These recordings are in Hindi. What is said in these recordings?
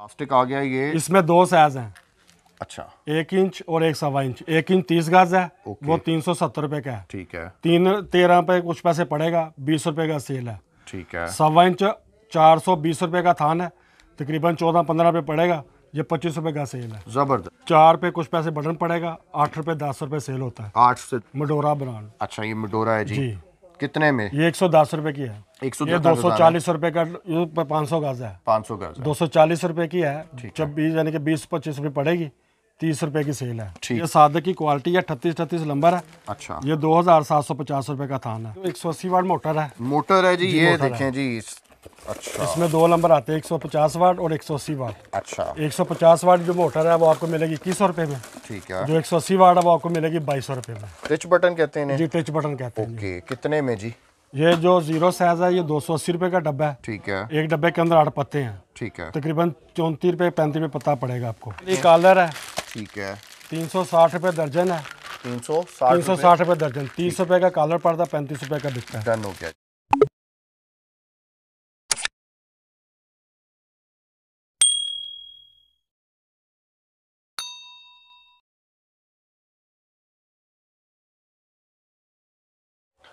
प्लास्टिक आ गया ये इसमें दो साइज हैं अच्छा एक इंच और एक सवा इंच एक इंच तीस गज है वो तीन सौ सत्तर रुपए का है ठीक है तीन तेरह पे कुछ पैसे पड़ेगा बीस रुपए का सेल है ठीक है सवा इंच चार सौ बीस रुपए का थान है तकरीबन चौदह पंद्रह रुपए पड़ेगा ये पच्चीस रुपए का सेल है जबरदस्त चार पे कुछ पैसे बटन पड़ेगा आठ रुपए दस रुपए सेल होता है आठ से मडोरा ब्रांड अच्छा ये मडोरा है जी, जी। कितने में ये एक सौ दस रुपए की है एक सौ दो सौ चालीस रुपए का तो पाँच सौ गाज है पाँच सौ गाज दो सौ चालीस रुपए की है जब बीस यानी कि बीस पच्चीस रुपए पड़ेगी तीस रुपए की सेल है ये सादे की क्वालिटी है अठतीस अठतीस लंबर है अच्छा ये दो हजार सात सौ पचास रुपए का थान है एक सौ अस्सी वाट मोटर है मोटर है जी, ये देखे जी अच्छा इसमें दो नंबर आते हैं 150 पचास वाट और 180 सौ अस्सी वाट अच्छा 150 सौ वाट जो मोटर है वो आपको मिलेगी इक्कीस सौ रुपए में ठीक है जो 180 सौ वाट है वो आपको मिलेगी बाईस सौ रुपए में टच बटन कहते हैं जी टच बटन कहते हैं ओके कितने में जी ये जो जीरो साइज है ये दो सौ अस्सी रुपये का डब्बा है ठीक है एक डब्बे के अंदर आठ पत्ते हैं ठीक है तकरीबन चौंतीस रुपए पैंतीस रुपए पत्ता पड़ेगा आपको ये कॉलर है ठीक है तीन सौ साठ रुपये दर्जन है तीन सौ साठ रुपये दर्जन तीस रुपए का कॉलर पड़ता है पैंतीस रुपए का बिकता है डन हो गया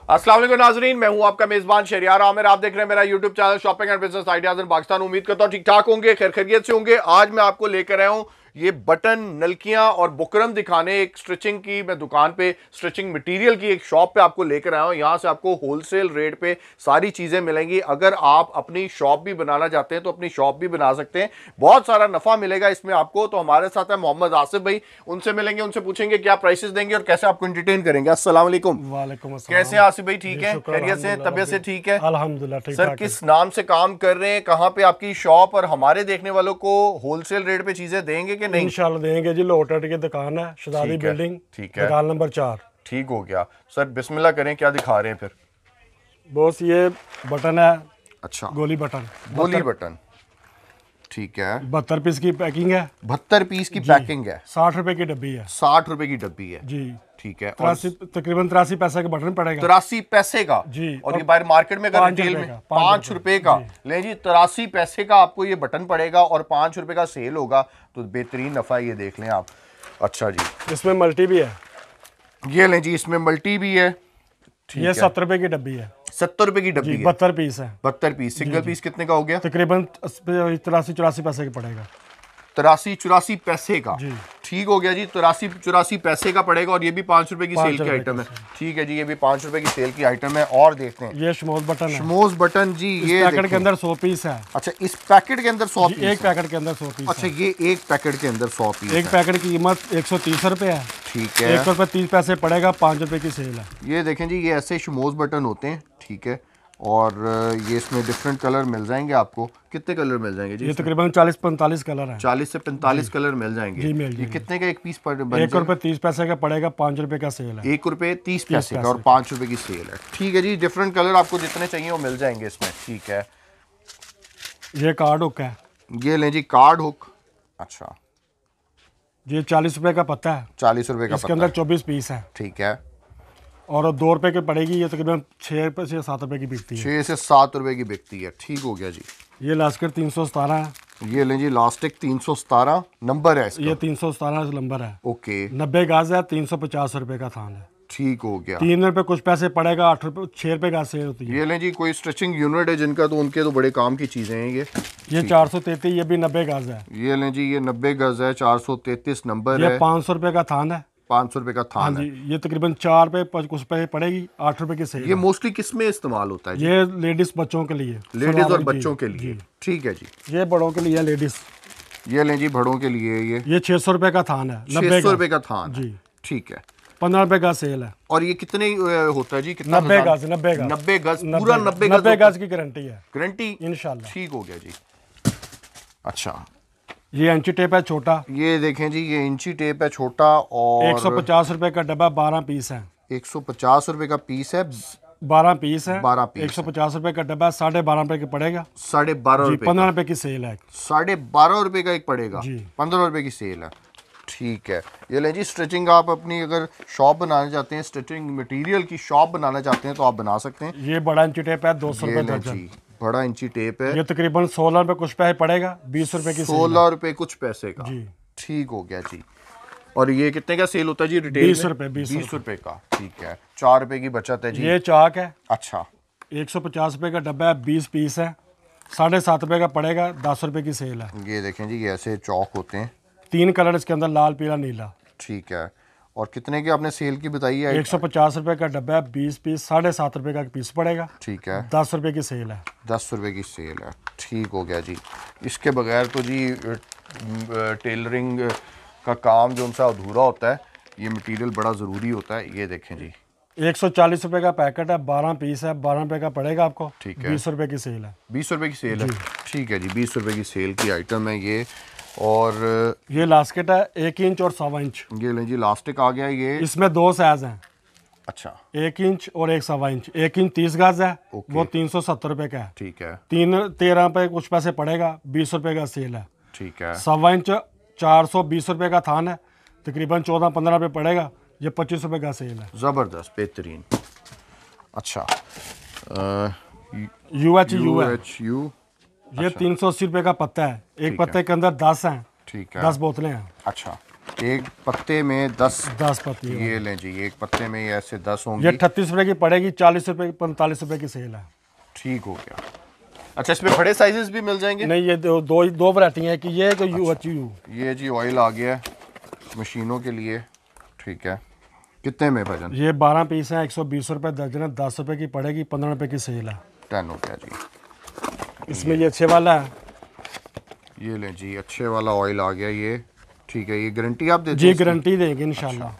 असलम नाजरीन मैं हूं आपका मेज़बान शरियार आमिर आप देख रहे हैं मेरा YouTube channel shopping and business ideas in Pakistan उम्मीद करता हूं ठीक ठाक होंगे खैर खैरियत से होंगे आज मैं आपको लेकर आया हूं ये बटन नलकियां और बुकरम दिखाने एक स्ट्रिचिंग की मैं दुकान पे स्ट्रिचिंग मटेरियल की एक शॉप पे आपको लेकर आया हूँ यहाँ से आपको होलसेल रेट पे सारी चीज़ें मिलेंगी अगर आप अपनी शॉप भी बनाना चाहते हैं तो अपनी शॉप भी बना सकते हैं बहुत सारा नफ़ा मिलेगा इसमें आपको तो हमारे साथ है मोहम्मद आसिफ भाई उनसे मिलेंगे उनसे पूछेंगे क्या प्राइसेस देंगे और कैसे आपको इंटरटेन करेंगे असलम कैसे आसिफ भाई ठीक है खैरियत से तबियत से ठीक है अलहमदुल्ला सर किस नाम से काम कर रहे हैं कहाँ पे आपकी शॉप और हमारे देखने वालों को होलसेल रेट पे चीज़ें देंगे कि कि नहीं इंशाल्लाह देंगे जी लोटट की दुकान है शदादी बिल्डिंग ठीक है दुकान नंबर चार ठीक हो गया सर बिस्मिल्लाह करें क्या दिखा रहे हैं फिर बॉस ये बटन है अच्छा गोली बटन गोली बटन ठीक है बहत्तर पीस की पैकिंग है बहत्तर पीस की पैकिंग है साठ रुपए की डब्बी है साठ रुपए की डब्बी है जी ठीक है तरासी तकरीबन तिरासी पैसे का बटन पड़ेगा तिरासी पैसे का जी और, और ये बाहर मार्केट में अगर रिटेल में पांच रुपए का ले जी तिरासी पैसे का आपको ये बटन पड़ेगा और पांच रुपए का सेल होगा तो बेहतरीन नफ़ा ये देख लें आप अच्छा जी इसमें मल्टी भी है ये लें जी इसमें मल्टी भी है ये सत्तर रुपए की डब्बी है सत्तर रुपए की डब्बी बहत्तर पीस है बहत्तर पीस सिंगल पीस कितने का हो गया तकरीबन तिरासी चौरासी पैसे का पड़ेगा तिरासी चौरासी पैसे का ठीक हो गया जी तिरासी चौरासी पैसे का पड़ेगा और ये भी पाँच रुपए की सेल की आइटम है ठीक है जी ये भी पाँच रुपए की सेल की आइटम है और देखते हैं ये शमोज बटन शमोज बटन जी ये पैकेट के अंदर सौ पीस है अच्छा इस पैकेट के अंदर सौ एक पैकेट के अंदर सौ पीस अच्छा ये एक पैकेट के अंदर सौ पीस एक पैकेट की कीमत एक सौ तीस रुपए है ठीक है एक सौ रुपए तीस पैसे पड़ेगा पाँच रुपए की सेल है ये देखें जी ये ऐसे शमोज बटन होते हैं ठीक है और ये इसमें डिफरेंट कलर मिल जाएंगे आपको कितने कलर मिल जाएंगे जी ये तकरीबन चालीस पैंतालीस कलर है चालीस से पैंतालीस कलर मिल जाएंगे जी मिल ये कितने का एक पीस पर एक रुपए तीस पैसे का पड़ेगा पाँच रुपए का सेल है एक रुपए तीस पैसे का और पाँच रुपए की सेल है ठीक है जी डिफरेंट कलर आपको जितने चाहिए वो मिल जाएंगे इसमें ठीक है ये कार्ड हुक है ये लें जी कार्ड हुक अच्छा ये चालीस रुपए का पत्ता है चालीस रुपए का इसके अंदर चौबीस पीस है ठीक है और अब दो रुपए की पड़ेगी ये तकरीबन छः रुपये से सात रुपए की बिकती है छः से सात रुपए की बिकती है ठीक हो गया जी ये कर तीन सौ सतारह है ये लें जी लास्टिक तीन सौ सतारह नंबर है ये तीन सौ सतारह नंबर है ओके नब्बे गाज है तीन सौ पचास रुपए का थान है ठीक हो गया तीन रुपए कुछ पैसे पड़ेगा आठ रुपये छह रुपए का सेल होती है ये लें जी कोई स्ट्रेचिंग यूनिट है जिनका तो उनके तो बड़े काम की चीज़ें हैं ये ये चार सौ तैतीस ये भी नब्बे गज है ये लें जी ये नब्बे गज है चार सौ तैतीस नंबर है पाँच सौ रुपए का थान है पाँच सौ रुपये का थान हाँ जी ये तकरीबन चार रुपये कुछ रुपये पड़ेगी आठ रुपये की सही ये मोस्टली किस में इस्तेमाल होता है ये लेडीज़ बच्चों के लिए लेडीज़ और बच्चों के लिए ठीक है जी ये बड़ों के लिए लेडीज़ ये लें जी भड़ों के लिए ये ये छः सौ रुपये का थान है छः सौ रुपये का थान जी ठीक है पंद्रह रुपए का सेल है और ये कितने होता है जी नब्बे गज नब्बे नब्बे गज पूरा नब्बे नब्बे गज की गारंटी है गारंटी इनशाला ठीक हो गया जी अच्छा ये इंची टेप है छोटा ये देखें जी ये इंची टेप है छोटा और एक सौ पचास रुपए का डब्बा बारह पीस है एक सौ पचास रुपए का पीस है बारह पीस है बारह पीस एक सौ पचास रुपए का डब्बा साढ़े बारह रुपए का पड़ेगा साढ़े बारह रुपए पंद्रह रुपए की सेल है साढ़े बारह रुपए का एक पड़ेगा पंद्रह रुपए की सेल है ठीक है ये लें जी स्ट्रेचिंग आप अपनी अगर शॉप बनाना चाहते हैं स्ट्रेचिंग मटेरियल की शॉप बनाना चाहते हैं तो आप बना सकते हैं ये बड़ा इंची टेप है दो सौ रुपए जी बड़ा इंची टेप है ये तकरीबन सोलह रुपए कुछ पैसे पड़ेगा बीस रुपए की सोलह रुपए कुछ पैसे का जी ठीक हो गया जी और ये कितने का सेल होता है जी रिटेल बीस रुपए बीस रुपए का ठीक है चार रुपए की बचत है जी ये चाक है अच्छा एक सौ पचास रुपए का डब्बा है बीस पीस है साढ़े सात रुपए का पड़ेगा दस रुपए की सेल है ये देखें जी ऐसे चौक होते हैं तीन कलर इसके अंदर लाल पीला नीला ठीक है और कितने की आपने सेल की बताई है एक सौ पचास रुपये का डब्बा है बीस पीस साढ़े सात रुपए का पीस पड़ेगा ठीक है दस रुपए की सेल है दस रुपए की सेल है ठीक हो गया जी इसके बगैर तो जी टेलरिंग का काम जो उनसे अधूरा होता है ये मटेरियल बड़ा ज़रूरी होता है ये देखें जी एक सौ चालीस रुपये का पैकेट है बारह पीस है बारह रुपये का पड़ेगा आपको ठीक है बीस रुपये की सेल है बीस रुपये की सेल है ठीक है जी बीस रुपये की सेल की आइटम है ये और ये लास्केट है एक इंच और सवा इंच ये लें जी लास्टिक आ गया ये इसमें दो साइज हैं अच्छा एक इंच और एक सवा इंच एक इंच तीस गज है वो तीन सौ सत्तर रुपए का है ठीक है तीन तेरह पे कुछ पैसे पड़ेगा बीस रुपए का सेल है ठीक है सवा इंच चार सौ बीस रुपए का थान है तकरीबन चौदह पंद्रह रुपए पड़ेगा ये पच्चीस रुपए का सेल है जबरदस्त बेहतरीन अच्छा यू एच यू एच यू ये अच्छा। तीन सौ अस्सी रुपए का पत्ता है एक पत्ते के अंदर दस है ठीक है दस बोतलें हैं अच्छा एक पत्ते में दस दस पत्ते ये लें जी एक पत्ते में ये ऐसे दस होंगे ये अठतीस रुपए की पड़ेगी चालीस रुपए की पैंतालीस रुपए की सेल है ठीक हो गया अच्छा इसमें बड़े साइजेस भी मिल जाएंगे नहीं ये दो दो, दो वरायटी हैं कि ये तो यू अच्छा, अच्छा यू ये जी ऑयल आ गया है मशीनों के लिए ठीक है कितने में भजन ये बारह पीस हैं एक सौ बीस रुपये दर्जन है दस रुपये की पड़ेगी पंद्रह रुपये की सेल है टेन हो गया जी इसमें ये अच्छे वाला ये लें जी अच्छे वाला ऑयल आ गया ये ठीक है ये गारंटी आप देते जी गारंटी देंगे इनशाला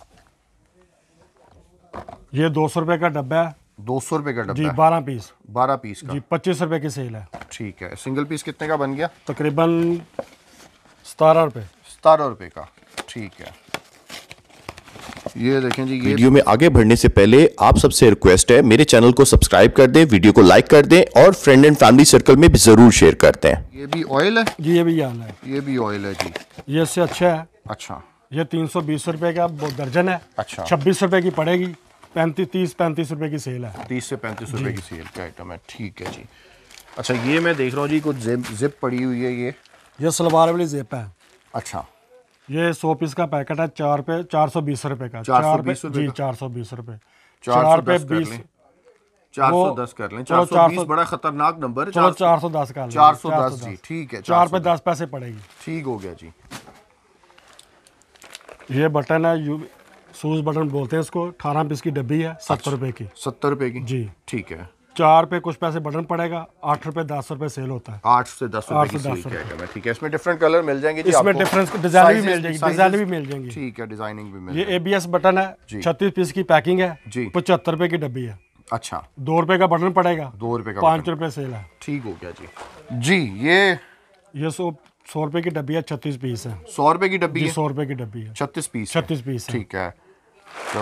ये दो सौ रुपये का डब्बा है दो सौ रुपये का डब्बा जी बारह पीस बारह पीस का जी पच्चीस रुपए की सेल है ठीक है सिंगल पीस कितने का बन गया तकरीबन सतारह रुपये सतारह रुपए का ठीक है ये देखें जी ये वीडियो में आगे बढ़ने से पहले आप सबसे रिक्वेस्ट है मेरे चैनल को सब्सक्राइब कर दें वीडियो को लाइक कर दें और फ्रेंड एंड फैमिली सर्कल में भी जरूर शेयर कर दे ये भी ऑयल है जी ये भी है ये भी ऑयल है जी ये इससे अच्छा है अच्छा ये तीन सौ बीस रुपए का दर्जन है अच्छा छब्बीस रुपए की पड़ेगी पैंतीस तीस पैंतीस रुपए की सेल है तीस से पैंतीस रुपए की सेल का आइटम है ठीक है जी अच्छा ये मैं देख रहा हूँ जी कुछ जिप जिप पड़ी हुई है ये ये सलवार वाली जिप है अच्छा ये सौ पीस का पैकेट है चार पे चार सौ बीस रुपए का चार पे जी चार सौ बीस रुपए चार पे बीस चार सौ दस कर लें चार सौ बीस बड़ा खतरनाक नंबर चलो चार सौ दस का चार सौ दस जी ठीक है चार पे दस पैसे पड़ेगी ठीक हो गया जी ये बटन है यू सूज बटन बोलते हैं इसको अठारह पीस की डब्बी है सत्तर अच्छा, रुपए की सत्तर रुपए की जी ठीक है चार पे कुछ पैसे बटन पड़ेगा आठ रुपए दस रुपए सेल होता है आठ से दस रुपए ठीक है इसमें डिफरेंट कलर मिल जाएंगे इसमें डिफरेंट डिजाइन भी मिल जाएगी डिजाइन भी मिल जाएंगे ठीक है डिजाइनिंग भी मिल ये एबीएस बटन है छत्तीस पीस की पैकिंग है पचहत्तर रुपए की डब्बी है अच्छा दो रुपए का बटन पड़ेगा दो रुपए का पांच रुपए सेल है ठीक हो गया जी जी ये ये सो सौ रुपए की डब्बी है छत्तीस पीस है सौ रुपए की डब्बी सौ रुपए की डब्बी है छत्तीस पीस छत्तीस पीस ठीक है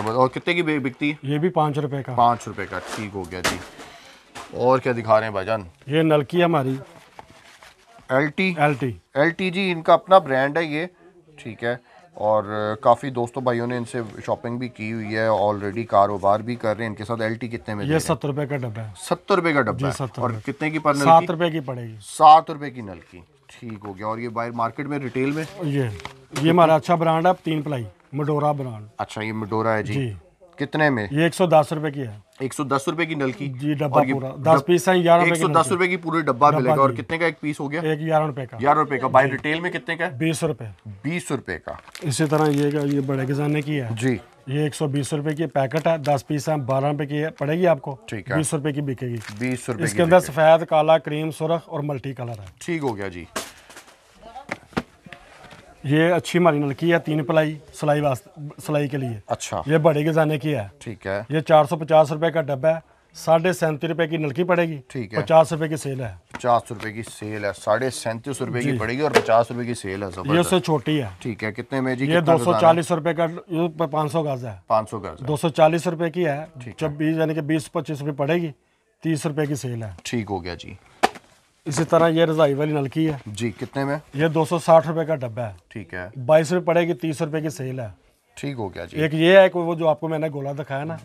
और कितने की बिकती है ये भी पांच रुपए का पाँच रुपए का ठीक हो गया जी और क्या दिखा रहे हैं भाईजान ये नलकी हमारी L T L T L T जी इनका अपना ब्रांड है ये ठीक है और काफ़ी दोस्तों भाइयों ने इनसे शॉपिंग भी की हुई है ऑलरेडी कारोबार भी कर रहे हैं इनके साथ एलटी कितने में ये सत्तर रुपए का डब्बा है सत्तर रुपए का डब्बा है और कितने की पड़ेगी सात रुपए की पड़ेगी सात रुपए की नलकी ठीक हो गया और ये बाहर मार्केट में रिटेल में ये ये हमारा अच्छा ब्रांड है तीन प्लाई मडोरा ब्रांड अच्छा ये मडोरा है जी, जी। कितने में ये एक सौ दस रूपए की है एक सौ दस रूपए की नलकी जी डब्बा पूरा दस पीस है ग्यारह एक सौ दस रूपए की पूरी डब्बा मिलेगा और कितने का एक पीस हो गया एक ग्यारह रुपए का ग्यारह रुपए का बाई रिटेल में कितने का बीस रूपए बीस रूपए का इसी तरह ये ये बड़े खजाने की है जी ये एक सौ बीस रूपए की पैकेट है दस पीस है बारह रूपए की पड़ेगी आपको ठीक है बीस रूपए की बिकेगी बीस रूपए इसके अंदर सफेद काला क्रीम सुरख और मल्टी कलर है ठीक हो गया जी ये अच्छी हमारी नलकी है तीन पलाई सिलाई सिलाई के लिए अच्छा ये बड़े गजाने की है ठीक है ये चार सौ पचास रुपए का डब्बा है साढ़े सैंतीस रुपए की नलकी पड़ेगी ठीक है पचास रुपए की सेल है पचास रुपए की सेल है साढ़े सैंतीस रुपए की पड़ेगी और पचास रुपए की सेल है ये उससे छोटी है ठीक है कितने में जी ये दो सौ चालीस रुपए का पाँच सौ गज है पाँच सौ गज दो सौ चालीस रुपए की है छब्बीस यानी कि बीस पच्चीस रुपए पड़ेगी तीस रुपए की सेल है ठीक हो गया जी इसी तरह ये रजाई वाली नलकी है जी कितने में ये दो सौ साठ रुपए का डब्बा है ठीक है बाईस रुपए पड़ेगी तीस रुपए की सेल है ठीक हो गया जी एक ये है वो जो आपको मैंने गोला दिखाया ना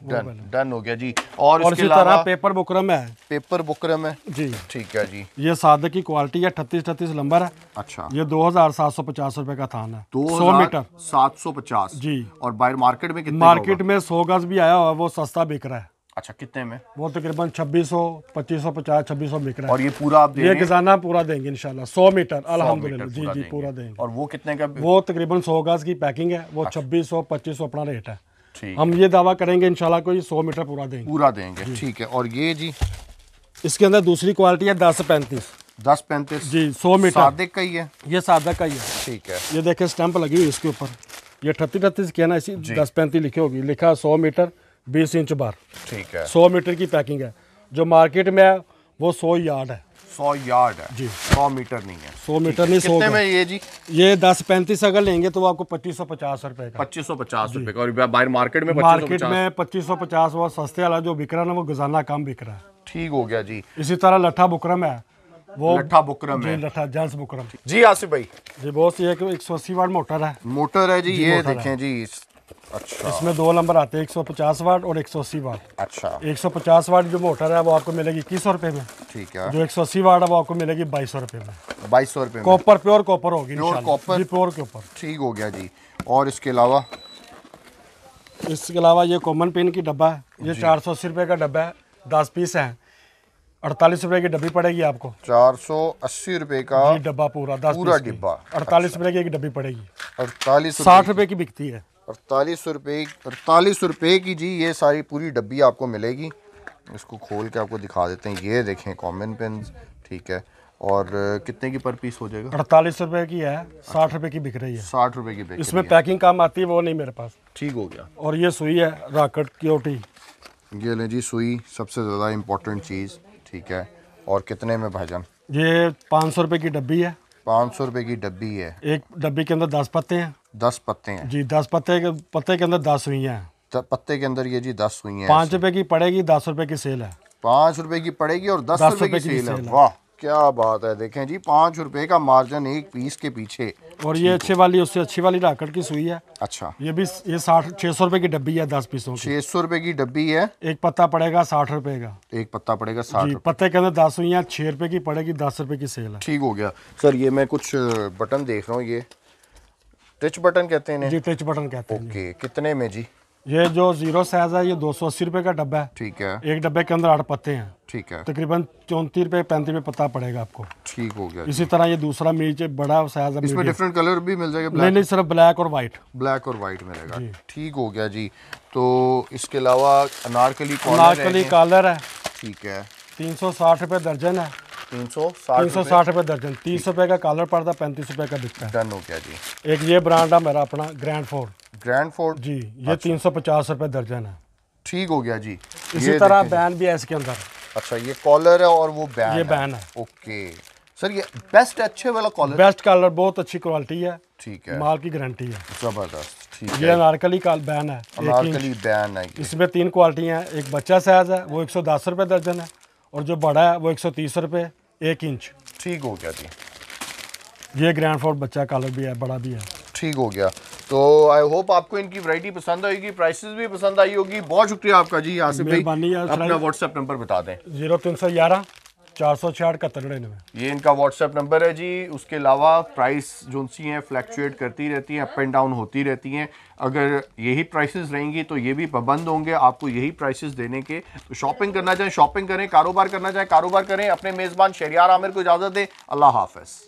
डन हो गया जी और, और इसी तरह पेपर बुकरम है पेपर बुकरम है जी ठीक है जी ये सादे की क्वालिटी है अठतीस अठतीस नंबर है अच्छा ये दो हजार सात सौ पचास रूपए का थान है दो सौ मीटर सात सौ पचास जी और बाहर मार्केट में मार्केट में सौ गज भी आया हुआ वो सस्ता बिक रहा है अच्छा कितने में वो तकरीबन छब्बीस सौ पच्चीस सौ पचास छब्बीस सौ मीटर और ये पूरा आप ये खजाना पूरा देंगे इन शाह सौ मीटर अलहमदुल्ला जी जी पूरा देंगे और वो कितने का वो तकरीबन सौ गज की पैकिंग है वो अच्छा। छब्बीस सौ पच्चीस सौ अपना रेट है हम ये दावा करेंगे इनशाला कोई सौ मीटर पूरा देंगे पूरा देंगे ठीक है और ये जी इसके अंदर दूसरी क्वालिटी है दस पैंतीस दस पैंतीस जी सौ मीटर सादक का ही है ये सादक का ही है ठीक है ये देखे स्टैंप लगी हुई इसके ऊपर ये अठतीस अठतीस के ना इसी दस पैंतीस लिखी होगी लिखा सौ मीटर बीस इंच बार ठीक है सौ मीटर की पैकिंग है जो मार्केट में है वो सौ यार्ड है सौ यार्ड है जी सौ मीटर नहीं है सौ मीटर नहीं सौ में ये जी ये दस पैंतीस अगर लेंगे तो आपको पच्चीस सौ पचास रुपए का पच्चीस सौ पचास रुपए का और बाहर मार्केट में मार्केट में पच्चीस सौ पचास वो सस्ते वाला जो बिक रहा ना वो गुजाना कम बिक रहा है ठीक हो गया जी इसी तरह लट्ठा बुकरम है वो लट्ठा बुकरम है लट्ठा जेंट्स बुकरम जी आसिफ भाई जी बहुत सी एक सौ अस्सी वाट मोटर है मोटर है जी, ये देखें जी अच्छा इसमें दो नंबर आते हैं पचास वाट और एक सौ अस्सी वाट अच्छा एक सौ पचास वाट जो मोटर है वो आपको मिलेगी इक्कीस सौ रुपए में ठीक है जो अस्सी वाट है वो आपको मिलेगी बाईस सौ रुपए में बाईस सौ रुपए कॉपर प्योर कॉपर होगी प्योर कॉपर प्योर कॉपर ठीक हो गया जी और इसके अलावा इसके अलावा ये कॉमन पेन की डब्बा है ये चार सौ अस्सी रुपये का डब्बा है दस पीस है अड़तालीस रुपए की डब्बी पड़ेगी आपको चार सौ अस्सी रुपए का डब्बा पूरा दस पूरा डिब्बा अड़तालीस अच्छा। रुपए की एक डब्बी पड़ेगी अड़तालीस साठ रुपए की बिकती है अड़तालीस सौ रुपये अड़तालीस सौ रुपये की जी ये सारी पूरी डब्बी आपको मिलेगी इसको खोल के आपको दिखा देते हैं ये देखें कॉमन पेन ठीक है और कितने की पर पीस हो जाएगा अड़तालीस रुपये की है साठ रुपये की बिक रही है साठ रुपये की बिक इसमें पैकिंग काम आती है वो नहीं मेरे पास ठीक हो गया और ये सुई है राकेट की ओटी ये लें जी सुई सबसे ज़्यादा इम्पोर्टेंट चीज़ ठीक है और कितने में भाईजान ये पाँच सौ रुपये की डब्बी है पाँच सौ रुपए की डब्बी है एक डब्बी के अंदर दस पत्ते हैं दस पत्ते हैं जी दस पत्ते के पत्ते के अंदर दस हुई हैं पत्ते के अंदर ये जी दस हुई हैं पाँच रुपए की पड़ेगी दस रुपए की सेल है पाँच रुपए की पड़ेगी और दस रुपए की सेल है वाह क्या बात है देखें जी पाँच रुपए का मार्जिन एक पीस के पीछे और ये अच्छे वाली उससे अच्छी वाली राकड़ की सुई है अच्छा ये भी ये साठ छह सौ रुपए की डब्बी है दस पीसों की छह सौ रुपए की डब्बी है एक पत्ता पड़ेगा साठ रुपए का एक पत्ता पड़ेगा साठ पत्ते के अंदर दस हुई छह रुपए की पड़ेगी दस रुपए की सेल है ठीक हो गया सर ये मैं कुछ बटन देख रहा हूँ ये टच बटन कहते हैं जी टच बटन कहते हैं ओके कितने में जी ये जो जीरो साइज है ये दो सौ अस्सी रुपए का डब्बा है ठीक है एक डब्बे के अंदर आठ पत्ते हैं ठीक है तकरीबन चौंतीस रुपए पैंतीस रुपए पत्ता पड़ेगा आपको ठीक हो गया इसी तरह ये दूसरा मिर्च बड़ा साइज है इसमें डिफरेंट कलर भी मिल जाएगा नहीं नहीं सिर्फ ब्लैक और वाइट ब्लैक और व्हाइट मिलेगा ठीक हो गया जी तो इसके अलावा अनारकली अनारकली कालर है ठीक है तीन सौ साठ रुपए दर्जन है तीन सौ साठ दर्जन तीस का पड़ता पैंतीस का है अच्छा। तीन सौ पचास दर्जन है ठीक हो गया जी इसी तरह बैन भी है इसके अंदर अच्छा ये कॉलर है और वो बैन ये बैन है ओके सर ये बेस्ट अच्छे वाला कॉलर बेस्ट कॉलर बहुत अच्छी क्वालिटी है ठीक है माल की गारंटी है जबरदस्त ये अनारकली का बैन है अनारकली बैन है इसमें तीन क्वालिटी है एक बच्चा साइज है वो एक सौ दस रुपये दर्जन है और जो बड़ा है वो एक सौ तीस रुपए एक इंच ठीक हो गया जी ये ग्रैंड फोर्ड बच्चा कलर भी है बड़ा भी है ठीक हो गया तो आई होप आपको इनकी वैरायटी पसंद आएगी प्राइसेस भी पसंद आई होगी बहुत शुक्रिया आपका जी यहाँ से अपना व्हाट्सएप नंबर बता दें जीरो तीन सौ ग्यारह चार सौ छियाठ इकहत्तर ये इनका व्हाट्सएप नंबर है जी उसके अलावा प्राइस जो सी हैं फ्लैक्चुएट करती रहती हैं अप एंड डाउन होती रहती हैं अगर यही प्राइसेस रहेंगी तो ये भी पाबंद होंगे आपको यही प्राइसेस देने के तो शॉपिंग करना चाहें शॉपिंग करें कारोबार करना चाहें कारोबार करें अपने मेज़बान शहरियार आमिर को इजाज़त दें अल्लाह हाफिज़